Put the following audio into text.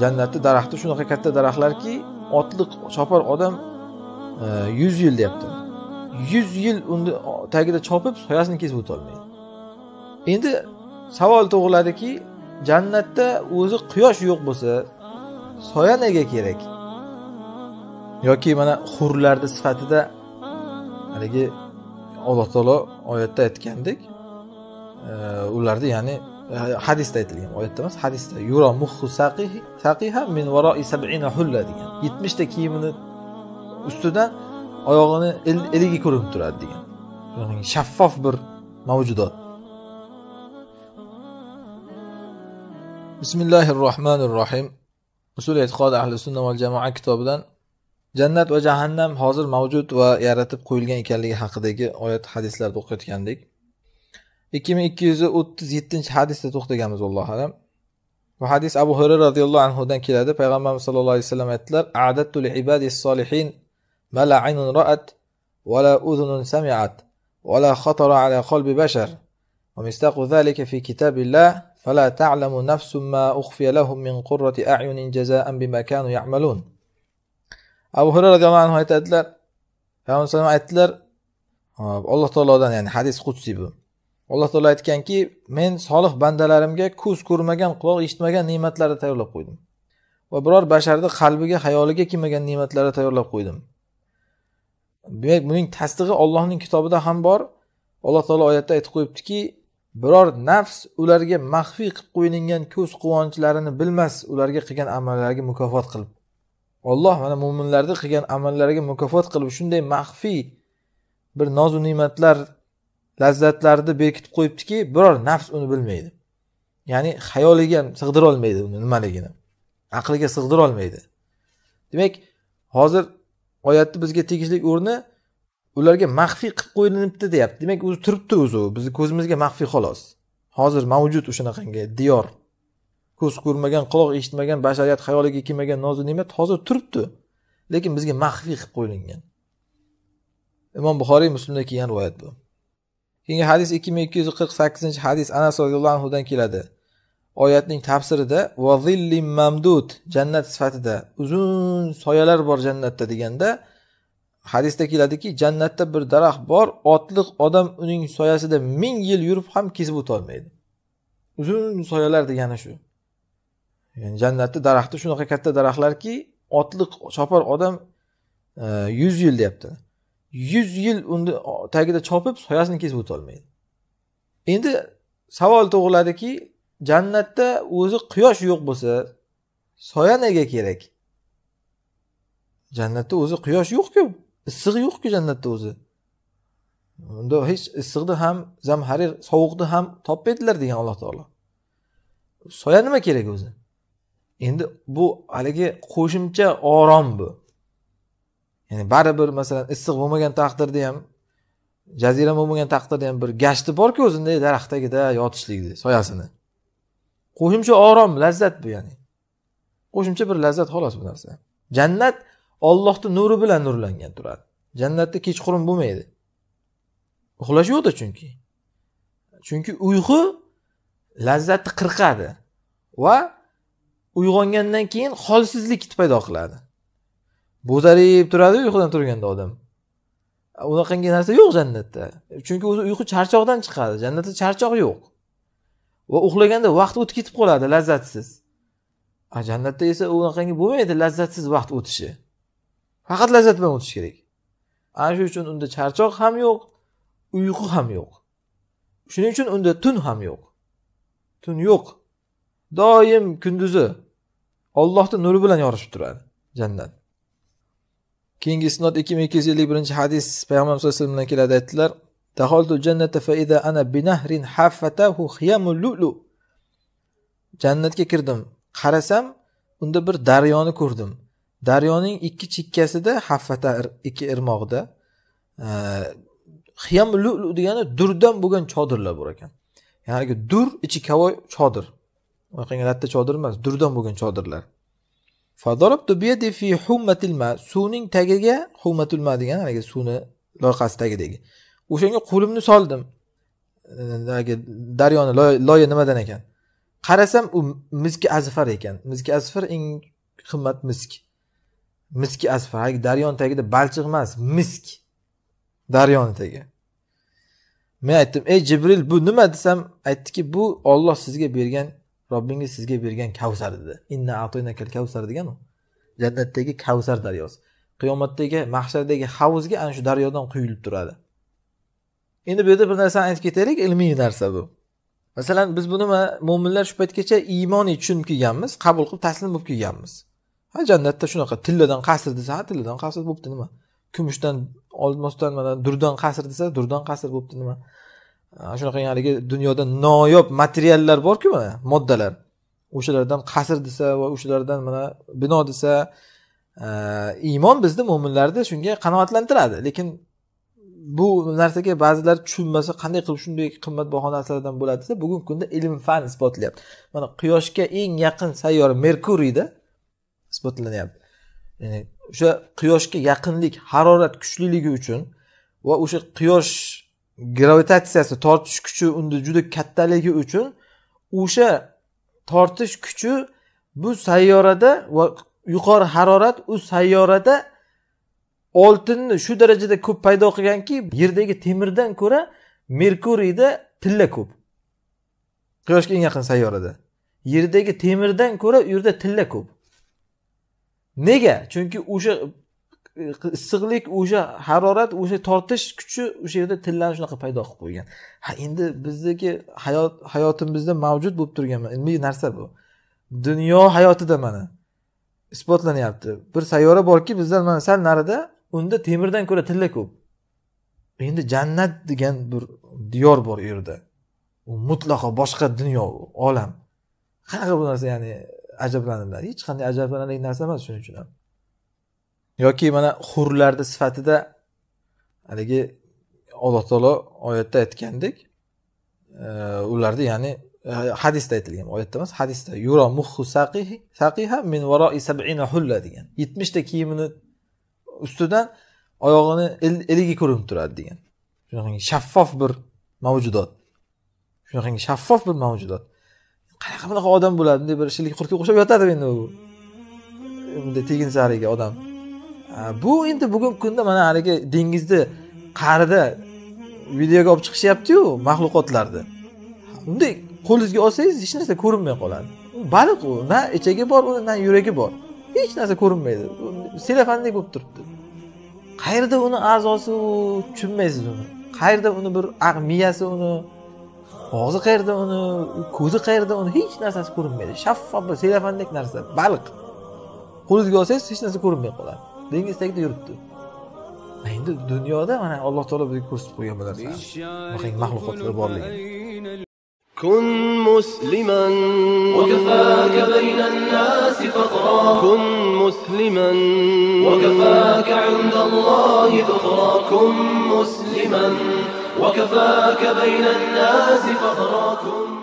jannatni daraxti shunaqa katta daraxtlarki otliq chopar odam e, yuz yil deyapti yuz yil uni tagida chopib soyasini kesib o'tolmaydi endi savol tug'iladiki jannatda o'zi quyosh yo'q bo'lsa soya nega kerak yoki mana hurlarni sifatida haligi alloh taolo oyatda aytgandek e, ularni ya'ni hadisda aytilgan oyatda emas hadisda yura muhu saqiha min varoi sab'ina hulla degan yetmishta kiyimini ustidan oyog'ini iligi ko'rinib turadi degan shaffof bir mavjudot bismillahi rohmanir rohim usul e'tiqod ahli sunna va jamoa kitobidan jannat va jahannam hozir mavjud va yaratib qo'yilgan ekanligi haqidagi oyat hadislarni o'qiyotgandik ikki ming ikki yuz o'ttiz yettinchi hadisda to'xtaganmiz allohu alam bu hadis abu hurra roziyallohu anhudan keladi payg'ambarimiz sallallohu alayhi vasallam aytdilar adattul ibadi solihin mala aynun roat vala uzunun samiat vala xatara ala qalbi bashar ومصداق ذلك في كتاب الله فلا تعلم نفس ما أخفي لهم من قرة أعين جزاء بما كانوا يعملون abu hurra roziyallohu anhu aytadilar payg'ambar aytdilar alloh taolodan ya'ni hadis qudsiy bu alloh taolo aytganki men solih bandalarimga ko'z ko'rmagan quloq eshitmagan ne'matlarni tayyorlab qo'ydim va biror basharni qalbiga xayoliga kelmagan ne'matlarni tayyorlab qo'ydim demak buning tasdig'i ollohning kitobida ham bor alloh taolo oyatda aytib qo'yibdiki biror nafs ularga maxfiy qilib qo'yilgan ko'z quvonchlarini bilmas ularga qilgan amallariga mukofot qilib olloh mana mo'minlarni qilgan amallariga mukofot qilib shunday maxfiy bir nozu ne'matlar lazzatlarni bekitib qo'yibdiki biror nafs uni bilmaydi ya'ni xayoliga ham sig'dira olmaydi uni nimaligini aqliga sig'dira olmaydi demak hozir oyatni bizga tegishli o'rni ularga maxfiy qilib qo'yilinibdi deyapti demak o'zi turibdi o'zi bizni ko'zimizga maxfiy xolos hozir mavjud o'shanaqangi diyor ko'z ko'rmagan quloq eshitmagan bashariyat xayoliga kelmagan nozu ne'mat hozir turibdi lekin bizga maxfiy qilib qo'yilgan imom buxoriy muslimda kelgan rivoyat bu keyingi hadis ikki ming ikki yuz qirq sakkizinchi hadis anas roziyallohu anhudan keladi oyatning tafsirida vazillim mamdud jannat sifatida uzun soyalar bor jannatda deganda hadisda keladiki jannatda bir daraxt bor otliq odam uning soyasida ming yil yurib ham kesib o'tolmaydi uzun soyalar degani shu ya'ni jannatni daraxti shunaqa katta daraxtlarki otliq chopar odam e, yuz yil deyapti yuz yil uni tagida chopib soyasini kesib o'tolmaydi endi savol tug'iladiki jannatda o'zi quyosh yo'q bo'lsa soya nega kerak jannatda o'zi quyosh yo'qku issiq yo'qku jannatda o'zi unda hech issiqni ham zamharir sovuqni ham topmaydilar degan alloh taolo soya nima kerak o'zi endi bu haligi qo'shimcha orom bu ya'ni baribir masalan issiq bo'lmagan taqdirda ham jazirama bo'lmagan taqdirda ham bir gashti borku o'zini daraxt tagida yotishlikni soyasini qo'shimcha orom lazzat bu ya'ni qo'shimcha bir lazzat xolos bu narsa jannat ollohni nuri bilan nurlangan turadi jannatda kechqurun bo'lmaydi uxlash yo'qda chunki chunki uyqu lazzatni qirqadi va uyg'ongandan keyin holsizlik paydo qiladi bo'zarib turadi uyqudan turganda odam unaqangi narsa yo'q jannatda chunki o'zi uyqu charchoqdan chiqadi jannatda charchoq yo'q va uxlaganda vaqt o'tib ketib qoladi lazzatsiz a jannatda esa unaqangi bo'lmaydi lazzatsiz vaqt o'tishi faqat lazzat bilan o'tish kerak ana shu uchun unda charchoq ham yo'q uyqu ham yo'q shuning uchun unda tun ham yo'q tun yo'q doim kunduzi ollohni nuri bilan yorishib turadi jannat keyingi isnod ikki ming ikki yuz ellik birinchi hadis payg'ambar sallallohu alayhi vasallamdan keladi aytdilar jannata fa ana haffatahu lulu jannatga kirdim qarasam unda bir daryoni ko'rdim daryoning ikki chekkasida haffata ikki irmoqda xiyam e, lulu degani durdan bo'lgan chodirlar bor ekan ya'ni dur ichi kavoy chodir unaqangi latta chodir emas durdan bo'lgan chodirlar فضربت بيدي في حمة الماء suvning tagiga hummatul ma degan haligi suvni loyqasi tagidagi o'shanga qo'limni soldim haligi daryoni loya nimadan ekan qarasam u miski azfar ekan miski azfar eng qimmat misk miski azfar haligi daryoni tagida balchiq emas misk daryoni tagi men aytdim ey jibril bu nima desam aytdiki bu olloh sizga bergan robbingiz sizga bergan kavsar dedi inna atoynakal kavsar degan u jannatdagi kavsar daryosi qiyomatdagi mahshardagi havuzga ana shu daryodan quyilib turadi endi bu yerda bir narsani aytib ketaylik ilmiy narsa bu masalan biz buni mo'minlar shu paytgacha iymoniy tushunib kelganmiz qabul qilib taslim bo'lib kelganmiz ha jannatda shunaqa tilladan qasr desa ha tilladan qasr bo'libdi nima kumushdan olmosdan mana durdan qasr desa durdan qasr bo'libdi nima shunaqa haligi dunyoda noyob materiallar borku mana moddalar o'shalardan qasr desa va o'shalardan mana bino desa iymon bizni mo'minlarni shunga qanoatlantiradi lekin bu narsaga ba'zilar tushunmasa qanday qilib shunday qimmatbaho narsalardan bo'ladi desa bugungi kunda ilm fan isbotlayapti mana quyoshga eng yaqin sayyora merkuriyda isbotlanyapti ya'ni o'sha quyoshga yaqinlik harorat kuchliligi uchun va o'sha quyosh gravitatsiyasi tortish kuchi unda juda kattaligi uchun o'sha tortish kuchi bu sayyorada va yuqori harorat u sayyorada oltinni shu darajada ko'p paydo qilganki yerdagi temirdan ko'ra merkuriyda tilla ko'p quyoshga eng yaqin sayyorada yerdagi temirdan ko'ra u yerda tilla ko'p nega chunki o'sha issiqlik o'sha harorat o'sha tortish kuchi o'sha yerda tillani shunaqa paydo qilib qo'ygan ha endi bizdagi hayot hayotimizda mavjud bo'lib turgan ilmiy narsa bu dunyo hayotida mana isbotlanyapti bir sayyora borki bizdan mana sal narida unda temirdan ko'ra tilla ko'p endi jannat degan bir diyor bor u yerda u mutlaqo boshqa dunyo olam qanaqa bu narsa ya'ni ajablanadilar hech qanday ajablanarli narsa emas shuning uchun ham yoki mana hurlarni sifatida haligi alloh taolo oyatda aytgandek e, ularni ya'ni e, hadisda aytilgan oyatda emas hadisda yuro saqiha min sabina hulla degan yetmishta kiyimini ustidan oyog'ini iligi ko'rinib turadi degan shunaqangi shaffof bir mavjudot shunaqangi shaffof bir mavjudot qanaqa bunaqa odam bo'ladi bunday bir shilik qurtga o'xshab yotadi endi u bunday teginsariga odam bu endi bugungi kunda mana haligi dengizni qa'rida videoga olib chiqishyaptiyu maxluqotlarni unday qo'lingizga olsangiz hech narsa ko'rinmay qoladi baliq u na ichagi bor uni na yuragi bor hech narsa ko'rinmaydi sellofandek bo'lib turibdi qayerda uni a'zosi tushunmaysiz uni qayerda uni bir miyasi uni og'zi qayerda uni ko'zi qayerda uni hech narsasi ko'rinmaydi shaffof bir sellofandek narsa baliq qo'lingizga olsangiz hech narsa ko'rinmay qoladi dengiz tagida yuribdi endi dunyoda mana alloh taolo bizga ko'rsatib qo'ygan bu narsani bunaqa maxluqotlar borligini كن مسلما وكفاك بين الناس فقرا كن مسلما وكفاك عند الله ذخرا كن مسلما وكفاك بين الناس فقرا كن